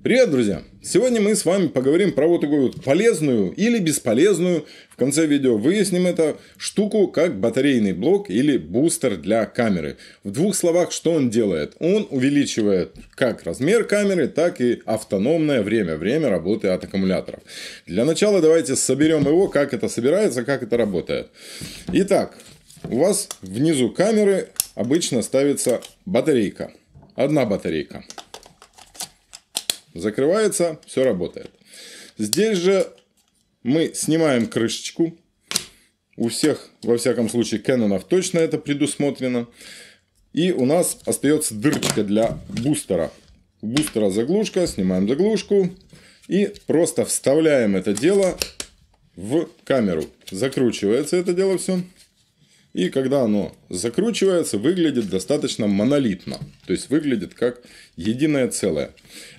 Привет, друзья! Сегодня мы с вами поговорим про вот такую вот полезную или бесполезную, в конце видео выясним это, штуку, как батарейный блок или бустер для камеры. В двух словах, что он делает? Он увеличивает как размер камеры, так и автономное время, время работы от аккумуляторов. Для начала давайте соберем его, как это собирается, как это работает. Итак, у вас внизу камеры обычно ставится батарейка. Одна батарейка. Закрывается, все работает. Здесь же мы снимаем крышечку. У всех, во всяком случае, Кэнонов точно это предусмотрено. И у нас остается дырочка для бустера. У бустера заглушка, снимаем заглушку. И просто вставляем это дело в камеру. Закручивается это дело все. И когда оно закручивается, выглядит достаточно монолитно. То есть выглядит как единое целое.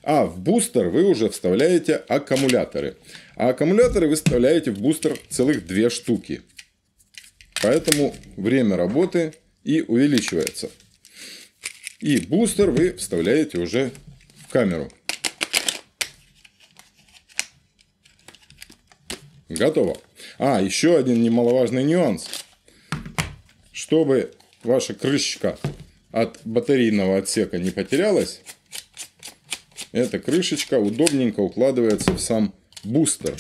А в бустер вы уже вставляете аккумуляторы. А аккумуляторы вы вставляете в бустер целых две штуки. Поэтому время работы и увеличивается. И бустер вы вставляете уже в камеру. Готово. А, еще один немаловажный нюанс чтобы ваша крышечка от батарейного отсека не потерялась, эта крышечка удобненько укладывается в сам бустер.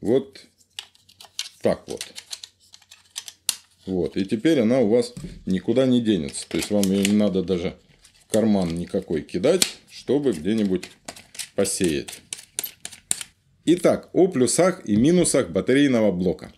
Вот так вот. Вот. И теперь она у вас никуда не денется. То есть вам ее не надо даже в карман никакой кидать, чтобы где-нибудь посеять. Итак, о плюсах и минусах батарейного блока.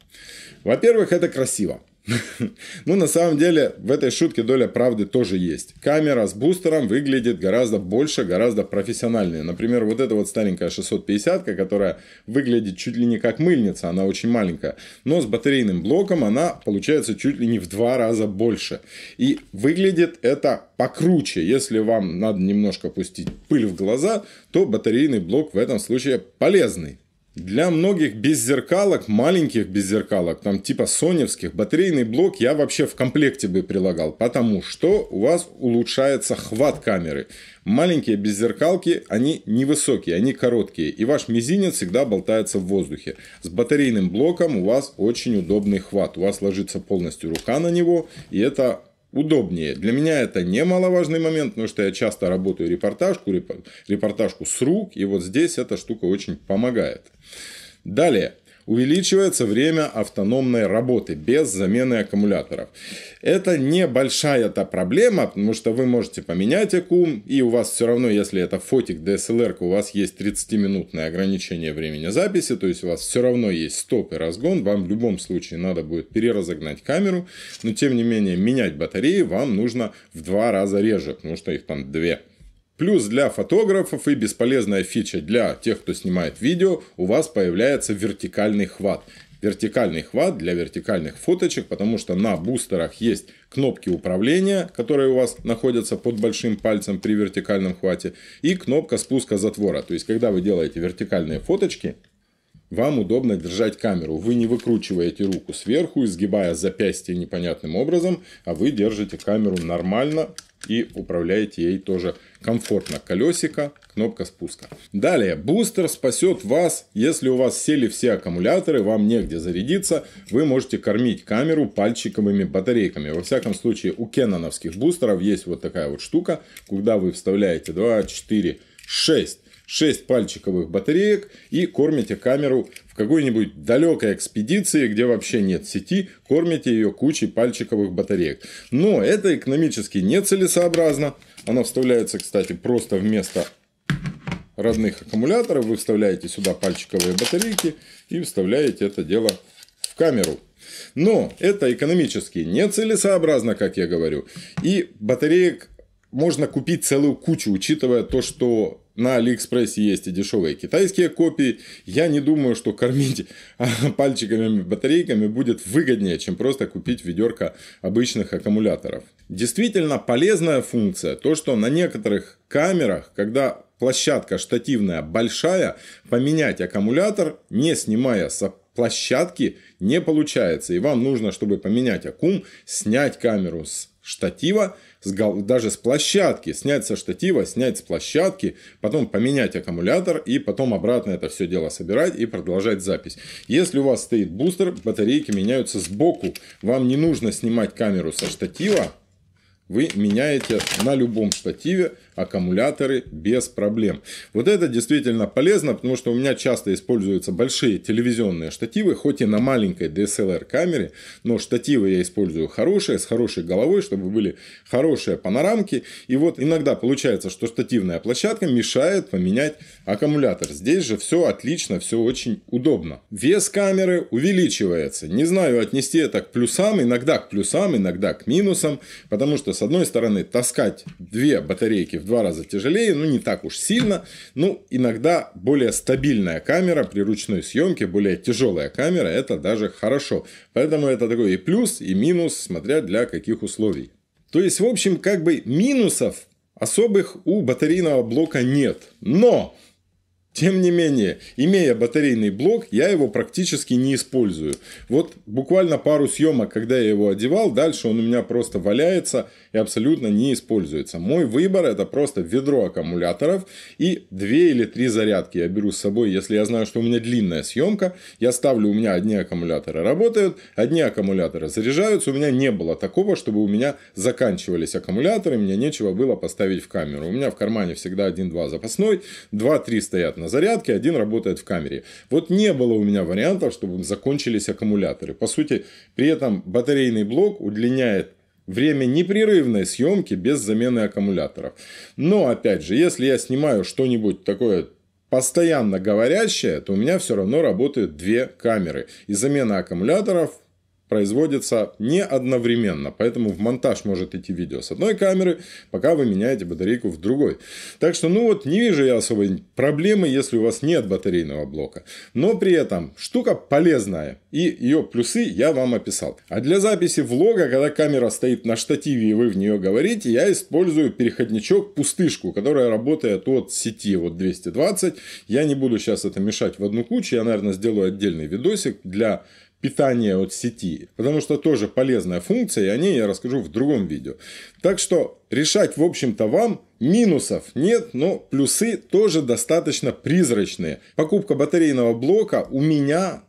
Во-первых, это красиво. Ну, на самом деле, в этой шутке доля правды тоже есть. Камера с бустером выглядит гораздо больше, гораздо профессиональнее. Например, вот эта вот старенькая 650, которая выглядит чуть ли не как мыльница, она очень маленькая. Но с батарейным блоком она получается чуть ли не в два раза больше. И выглядит это покруче. Если вам надо немножко пустить пыль в глаза, то батарейный блок в этом случае полезный. Для многих беззеркалок, маленьких беззеркалок, там типа соневских, батарейный блок я вообще в комплекте бы прилагал, потому что у вас улучшается хват камеры. Маленькие беззеркалки, они невысокие, они короткие, и ваш мизинец всегда болтается в воздухе. С батарейным блоком у вас очень удобный хват, у вас ложится полностью рука на него, и это удобнее. Для меня это немаловажный момент, потому что я часто работаю репортажку, репортажку с рук, и вот здесь эта штука очень помогает. Далее увеличивается время автономной работы без замены аккумуляторов. Это небольшая та проблема, потому что вы можете поменять ЭКУ, и у вас все равно, если это фотик DSLR, у вас есть 30-минутное ограничение времени записи, то есть у вас все равно есть стоп и разгон, вам в любом случае надо будет переразогнать камеру, но тем не менее менять батареи вам нужно в два раза реже, потому что их там две. Плюс для фотографов и бесполезная фича для тех, кто снимает видео, у вас появляется вертикальный хват. Вертикальный хват для вертикальных фоточек, потому что на бустерах есть кнопки управления, которые у вас находятся под большим пальцем при вертикальном хвате, и кнопка спуска затвора. То есть, когда вы делаете вертикальные фоточки, вам удобно держать камеру. Вы не выкручиваете руку сверху, изгибая запястье непонятным образом, а вы держите камеру нормально и управляете ей тоже комфортно. Колесико, кнопка спуска. Далее, бустер спасет вас, если у вас сели все аккумуляторы, вам негде зарядиться, вы можете кормить камеру пальчиковыми батарейками. Во всяком случае, у кеноновских бустеров есть вот такая вот штука, куда вы вставляете 2, 4, 6 6 пальчиковых батареек и кормите камеру какой-нибудь далекой экспедиции, где вообще нет сети, кормите ее кучей пальчиковых батареек. Но это экономически нецелесообразно. Она вставляется, кстати, просто вместо родных аккумуляторов. Вы вставляете сюда пальчиковые батарейки и вставляете это дело в камеру. Но это экономически нецелесообразно, как я говорю. И батареек можно купить целую кучу, учитывая то, что на Алиэкспрессе есть и дешевые китайские копии. Я не думаю, что кормить а, пальчиками батарейками будет выгоднее, чем просто купить ведерко обычных аккумуляторов. Действительно полезная функция то, что на некоторых камерах, когда площадка штативная большая, поменять аккумулятор, не снимая с площадки, не получается. И вам нужно, чтобы поменять аккум, снять камеру с штатива, с даже с площадки, снять со штатива, снять с площадки, потом поменять аккумулятор и потом обратно это все дело собирать и продолжать запись. Если у вас стоит бустер, батарейки меняются сбоку. Вам не нужно снимать камеру со штатива, вы меняете на любом штативе аккумуляторы без проблем. Вот это действительно полезно, потому что у меня часто используются большие телевизионные штативы, хоть и на маленькой DSLR камере, но штативы я использую хорошие, с хорошей головой, чтобы были хорошие панорамки. И вот иногда получается, что штативная площадка мешает поменять аккумулятор. Здесь же все отлично, все очень удобно. Вес камеры увеличивается. Не знаю, отнести это к плюсам, иногда к плюсам, иногда к минусам, потому что с одной стороны, таскать две батарейки в два раза тяжелее, ну не так уж сильно, ну иногда более стабильная камера при ручной съемке, более тяжелая камера, это даже хорошо. Поэтому это такой и плюс, и минус, смотря для каких условий. То есть, в общем, как бы минусов особых у батарейного блока нет. Но тем не менее, имея батарейный блок, я его практически не использую. Вот буквально пару съемок, когда я его одевал, дальше он у меня просто валяется и абсолютно не используется. Мой выбор это просто ведро аккумуляторов и две или три зарядки я беру с собой. Если я знаю, что у меня длинная съемка, я ставлю, у меня одни аккумуляторы работают, одни аккумуляторы заряжаются. У меня не было такого, чтобы у меня заканчивались аккумуляторы, мне нечего было поставить в камеру. У меня в кармане всегда 1-2 запасной, 2-3 стоят на на зарядке, один работает в камере. Вот не было у меня вариантов, чтобы закончились аккумуляторы. По сути, при этом батарейный блок удлиняет время непрерывной съемки без замены аккумуляторов. Но, опять же, если я снимаю что-нибудь такое постоянно говорящее, то у меня все равно работают две камеры. И замена аккумуляторов производится не одновременно, поэтому в монтаж может идти видео с одной камеры, пока вы меняете батарейку в другой. Так что, ну вот, не вижу я особой проблемы, если у вас нет батарейного блока. Но при этом штука полезная, и ее плюсы я вам описал. А для записи влога, когда камера стоит на штативе и вы в нее говорите, я использую переходничок-пустышку, которая работает от сети вот 220. Я не буду сейчас это мешать в одну кучу, я, наверное, сделаю отдельный видосик для питание от сети, потому что тоже полезная функция, и о ней я расскажу в другом видео. Так что решать, в общем-то, вам минусов нет, но плюсы тоже достаточно призрачные. Покупка батарейного блока у меня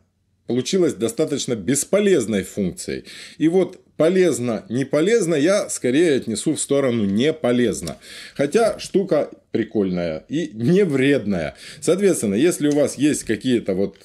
получилась достаточно бесполезной функцией. И вот полезно, не полезно, я скорее отнесу в сторону не полезно. Хотя штука прикольная и не вредная. Соответственно, если у вас есть какие-то вот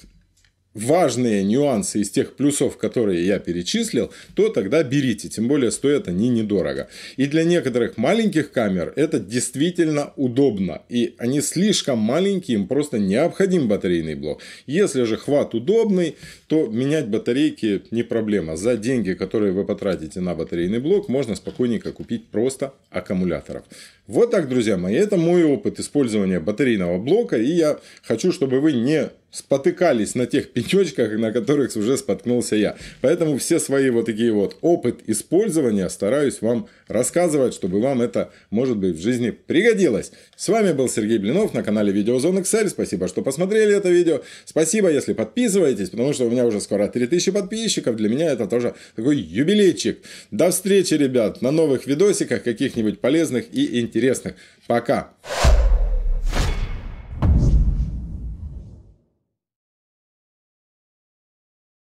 важные нюансы из тех плюсов, которые я перечислил, то тогда берите. Тем более стоят они недорого. И для некоторых маленьких камер это действительно удобно. И они слишком маленькие, им просто необходим батарейный блок. Если же хват удобный, то менять батарейки не проблема. За деньги, которые вы потратите на батарейный блок, можно спокойненько купить просто аккумуляторов. Вот так, друзья мои, это мой опыт использования батарейного блока, и я хочу, чтобы вы не спотыкались на тех пенечках, на которых уже споткнулся я. Поэтому все свои вот такие вот опыт использования стараюсь вам рассказывать, чтобы вам это, может быть, в жизни пригодилось. С вами был Сергей Блинов на канале Видеозон Excel. Спасибо, что посмотрели это видео. Спасибо, если подписываетесь, потому что у меня уже скоро 3000 подписчиков. Для меня это тоже такой юбилейчик. До встречи, ребят, на новых видосиках каких-нибудь полезных и интересных интересных. Пока!